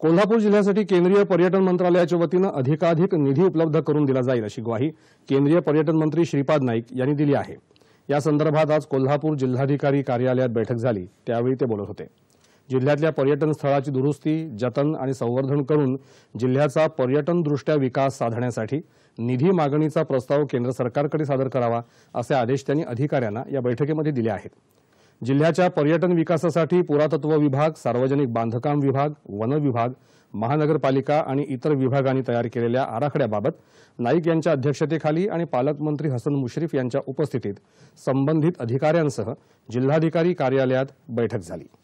कोल्हापूर जिल्ह्यासाठी केंद्रीय पर्यटन मंत्रालयाच्या वतीनं अधिकाधिक निधी उपलब्ध करून दिला जाईल अशी ग्वाही केंद्रीय पर्यटन मंत्री श्रीपाद नाईक यांनी दिली आहे या संदर्भात आज कोल्हापूर जिल्हाधिकारी कार्यालयात बैठक झाली त्यावेळी ते बोलत होते जिल्ह्यातल्या पर्यटन स्थळाची दुरुस्ती जतन आणि संवर्धन करून जिल्ह्याचा पर्यटनदृष्ट्या विकास साधण्यासाठी निधी मागणीचा प्रस्ताव केंद्र सरकारकडे सादर करावा असे आदेश त्यांनी अधिकाऱ्यांना या बैठकीमध्ये दिले आहेत जिल्ह्याच्या पर्यटन विकासासाठी पुरातत्व विभाग सार्वजनिक बांधकाम विभाग वन विभाग महानगरपालिका आणि इतर विभागांनी तयार केलेल्या आराखड्याबाबत नाईक यांच्या अध्यक्षतेखाली आणि पालकमंत्री हसन मुश्रीफ यांच्या उपस्थितीत संबंधित अधिकाऱ्यांसह जिल्हाधिकारी कार्यालयात बैठक झाली